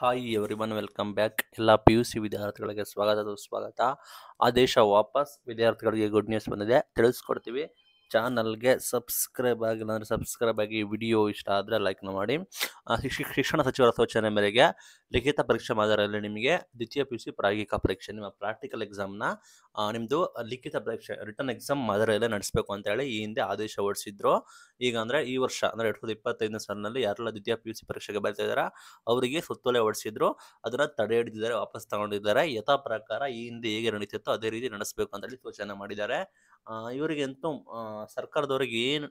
hi everyone welcome back ಎಲ್ಲ P U C ವಿದ್ಯಾರ್ಥಿಗಳಿಗೆ ಸ್ವಾಗತ ಸ್ವಾಗತ ದೇಶ ವಾಪಸ್ ವಿದ್ಯಾರ್ಥಿಗಳಿಗೆ ಗುಡ್ ನ್ಯೂಸ್ ಬಂದಿದೆ ತಿಳಿಸ್ಕೊಡ್ತೀವಿ ಚಾನಲ್ಗೆ ಸಬ್ಸ್ಕ್ರೈಬ್ ಆಗಿಲ್ಲ ಅಂದರೆ ಸಬ್ಸ್ಕ್ರೈಬ್ ಆಗಿ ವಿಡಿಯೋ ಇಷ್ಟ ಆದರೆ ಲೈಕ್ ಮಾಡಿ ಶಿಕ್ಷಣ ಸಚಿವರ ಸೂಚನೆ ಮೇರೆಗೆ ಲಿಖಿತ ಪರೀಕ್ಷೆ ಮಾದರಿಯಲ್ಲಿ ನಿಮಗೆ ದ್ವಿತೀಯ ಪಿ ಯು ಸಿ ಪ್ರಾಯೋಗಿಕ ಪರೀಕ್ಷೆ ನಿಮ್ಮ ಪ್ರಾಕ್ಟಿಕಲ್ ಎಕ್ಸಾಮ್ನ ನಿಮ್ಮದು ಲಿಖಿತ ಪರೀಕ್ಷೆ ರಿಟರ್ನ್ ಎಕ್ಸಾಮ್ ಮಾದರಿಯಲ್ಲೇ ನಡೆಸಬೇಕು ಅಂತ ಹೇಳಿ ಈ ಹಿಂದೆ ಆದೇಶ ಹೊರಡಿಸಿದ್ರು ಈಗ ಅಂದರೆ ಈ ವರ್ಷ ಅಂದರೆ ಎರಡು ಸಾವಿರದ ಇಪ್ಪತ್ತೈದನೇ ಸಾಲಿನಲ್ಲಿ ಯಾರೆಲ್ಲ ದ್ವಿತೀಯ ಪಿ ಯು ಸಿ ಪರೀಕ್ಷೆಗೆ ಬರ್ತಾ ಇದ್ದಾರಾ ಅವರಿಗೆ ಸುತ್ತೋಲೆ ಹೊಡೆಸಿದ್ರು ಅದನ್ನು ತಡೆ ಹಿಡಿದಿದ್ದಾರೆ ವಾಪಸ್ ತಗೊಂಡಿದ್ದಾರೆ ಯಥಾ ಪ್ರಕಾರ ಈ ಹಿಂದೆ ಹೇಗೆ ನಡೀತಿತ್ತೋ ಅದೇ ರೀತಿ ನಡೆಸಬೇಕು ಅಂತೇಳಿ ಹೇಳಿ ಸೂಚನೆ ಮಾಡಿದ್ದಾರೆ ಇವರಿಗೆ ಎಂತೂ ಸರ್ಕಾರದವ್ರಿಗೆ ಏನು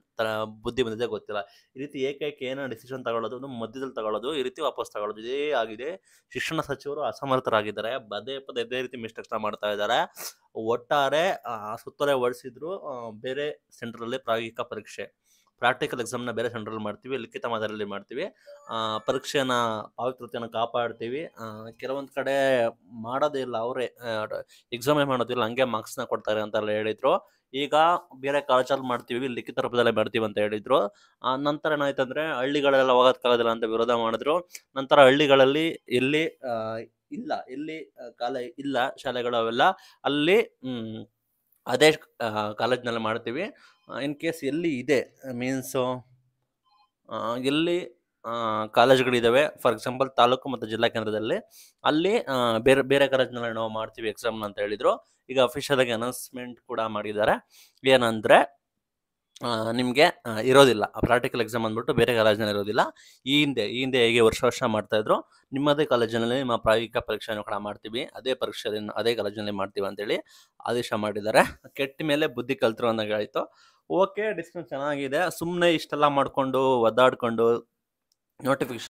ಬುದ್ಧಿ ಬಂದಿದೆ ಗೊತ್ತಿಲ್ಲ ಈ ರೀತಿ ಏಕೈಕ ಏನೋ ಡಿಸಿಷನ್ ತಗೊಳ್ಳೋದು ಮಧ್ಯದಲ್ಲಿ ತಗೊಳ್ಳೋದು ಈ ರೀತಿ ವಾಪಸ್ ತಗೊಳ್ಳೋದು ಇದೇ ಆಗಿದೆ ಶಿಕ್ಷಣ ಸಚಿವರು ಅಸಮರ್ಥರಾಗಿದ್ದಾರೆ ಪದೇ ಪದೇ ಇದೇ ರೀತಿ ಮಿಸ್ಟೇಕ್ಸ್ ಮಾಡ್ತಾ ಇದ್ದಾರೆ ಒಟ್ಟಾರೆ ಸುತ್ತಲೇ ಓಡಿಸಿದ್ರು ಬೇರೆ ಸೆಂಟ್ರಲ್ಲಿ ಪ್ರಾಯೋಗಿಕ ಪರೀಕ್ಷೆ ಪ್ರಾಕ್ಟಿಕಲ್ ಎಕ್ಸಾಮ್ನ ಬೇರೆ ಸೆಂಟ್ರಲ್ಲಿ ಮಾಡ್ತೀವಿ ಲಿಖಿತ ಮಾದರಿಯಲ್ಲಿ ಮಾಡ್ತೀವಿ ಪರೀಕ್ಷೆನ ಪಾವಿತ್ರತೆಯನ್ನು ಕಾಪಾಡ್ತೀವಿ ಕೆಲವೊಂದು ಕಡೆ ಮಾಡೋದೇ ಇಲ್ಲ ಅವರೇ ಎಕ್ಸಾಮೇ ಮಾಡೋದಿಲ್ಲ ಹಂಗೆ ಮಾರ್ಕ್ಸ್ನ ಕೊಡ್ತಾರೆ ಅಂತೆಲ್ಲ ಹೇಳಿದ್ರು ಈಗ ಬೇರೆ ಕಾಲೇಜಲ್ಲಿ ಮಾಡ್ತೀವಿ ಲಿಖಿತ ರೂಪದಲ್ಲೇ ಮಾಡ್ತೀವಿ ಅಂತ ಹೇಳಿದ್ರು ನಂತರ ಏನಾಯ್ತಂದ್ರೆ ಹಳ್ಳಿಗಳೆಲ್ಲ ಹೋಗೋದಕ್ಕಾಗೋದಿಲ್ಲ ಅಂತ ವಿರೋಧ ಮಾಡಿದ್ರು ನಂತರ ಹಳ್ಳಿಗಳಲ್ಲಿ ಇಲ್ಲಿ ಇಲ್ಲ ಇಲ್ಲಿ ಕಾಲೇ ಇಲ್ಲ ಶಾಲೆಗಳು ಅವೆಲ್ಲ ಅಲ್ಲಿ ಅದೇ ಕಾಲೇಜ್ನಲ್ಲಿ ಮಾಡ್ತೀವಿ ಇನ್ ಕೇಸ್ ಎಲ್ಲಿ ಇದೆ ಮೀನ್ಸು ಎಲ್ಲಿ ಕಾಲೇಜ್ಗಳಿದ್ದಾವೆ ಫಾರ್ ಎಕ್ಸಾಂಪಲ್ ತಾಲೂಕು ಮತ್ತು ಜಿಲ್ಲಾ ಕೇಂದ್ರದಲ್ಲಿ ಅಲ್ಲಿ ಬೇರೆ ಬೇರೆ ಕಾಲೇಜ್ನಲ್ಲಿ ನಾವು ಮಾಡ್ತೀವಿ ಎಕ್ಸಾಮ್ನ ಅಂತ ಹೇಳಿದರು ಈಗ ಅಫಿಷಿಯಲಾಗಿ ಅನೌನ್ಸ್ಮೆಂಟ್ ಕೂಡ ಮಾಡಿದ್ದಾರೆ ಏನಂದರೆ ನಿಮಗೆ ಇರೋದಿಲ್ಲ ಪ್ರಾಕ್ಟಿಕಲ್ ಎಕ್ಸಾಮ್ ಅಂದ್ಬಿಟ್ಟು ಬೇರೆ ಕಾಲೇಜಿನಲ್ಲಿ ಇರೋದಿಲ್ಲ ಈ ಹಿಂದೆ ಈ ಹಿಂದೆ ಹೇಗೆ ವರ್ಷ ವರ್ಷ ಮಾಡ್ತಾಯಿದ್ರು ನಿಮ್ಮದೇ ಕಾಲೇಜಿನಲ್ಲಿ ನಿಮ್ಮ ಪ್ರಾಯೋಗಿಕ ಪರೀಕ್ಷೆಯನ್ನು ಕೂಡ ಮಾಡ್ತೀವಿ ಅದೇ ಪರೀಕ್ಷೆಯನ್ನು ಅದೇ ಕಾಲೇಜಿನಲ್ಲಿ ಮಾಡ್ತೀವಿ ಅಂತೇಳಿ ಆದೇಶ ಮಾಡಿದ್ದಾರೆ ಕೆಟ್ಟ ಮೇಲೆ ಬುದ್ಧಿ ಕಲ್ತರು ಹೇಳಿತು ಓಕೆ ಡಿಸ್ಟೆನ್ಸ್ ಚೆನ್ನಾಗಿದೆ ಸುಮ್ಮನೆ ಇಷ್ಟೆಲ್ಲ ಮಾಡಿಕೊಂಡು ಒದ್ದಾಡಿಕೊಂಡು ನೋಟಿಫಿಕೇಶನ್